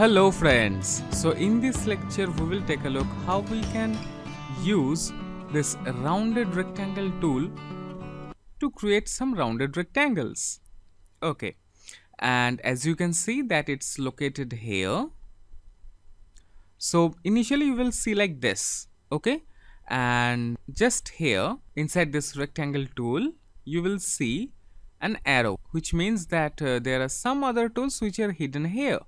Hello friends. So in this lecture we will take a look how we can use this rounded rectangle tool to create some rounded rectangles. Okay. And as you can see that it's located here. So initially you will see like this. Okay. And just here inside this rectangle tool you will see an arrow which means that uh, there are some other tools which are hidden here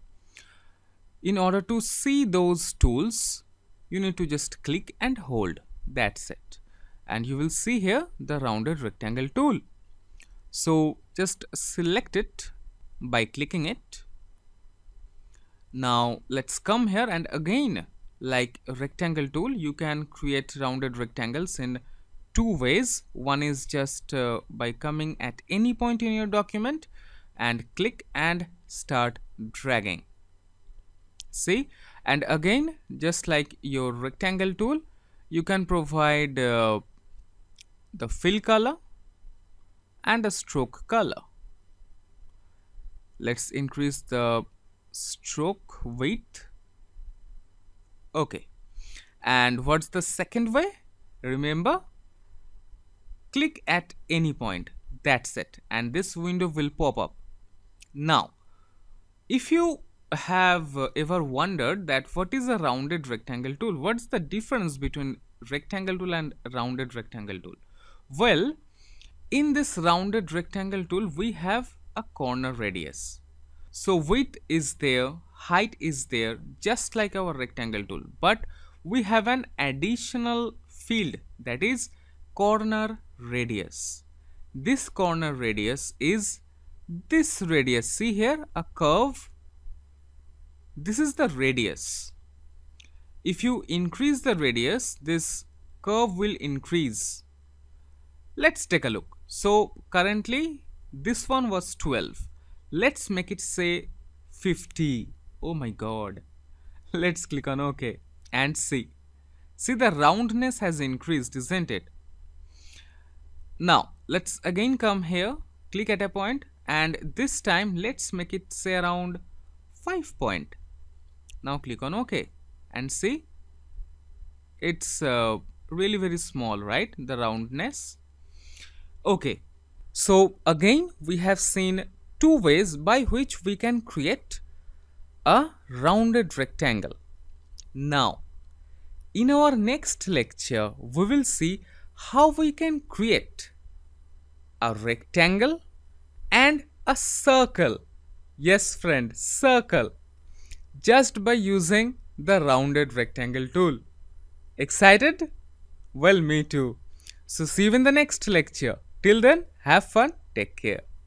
in order to see those tools you need to just click and hold that's it and you will see here the rounded rectangle tool so just select it by clicking it now let's come here and again like rectangle tool you can create rounded rectangles in two ways one is just uh, by coming at any point in your document and click and start dragging see and again just like your rectangle tool you can provide uh, the fill color and a stroke color let's increase the stroke width okay and what's the second way remember click at any point that's it and this window will pop up now if you have ever wondered that what is a rounded rectangle tool? What's the difference between rectangle tool and rounded rectangle tool? Well, in this rounded rectangle tool, we have a corner radius. So width is there, height is there, just like our rectangle tool. But we have an additional field that is corner radius. This corner radius is this radius. See here, a curve this is the radius if you increase the radius this curve will increase let's take a look so currently this one was 12 let's make it say 50 oh my god let's click on ok and see see the roundness has increased isn't it now let's again come here click at a point and this time let's make it say around 5 point now click on ok and see it's uh, really very small right the roundness okay so again we have seen two ways by which we can create a rounded rectangle now in our next lecture we will see how we can create a rectangle and a circle yes friend circle just by using the rounded rectangle tool. Excited? Well, me too. So see you in the next lecture. Till then, have fun, take care.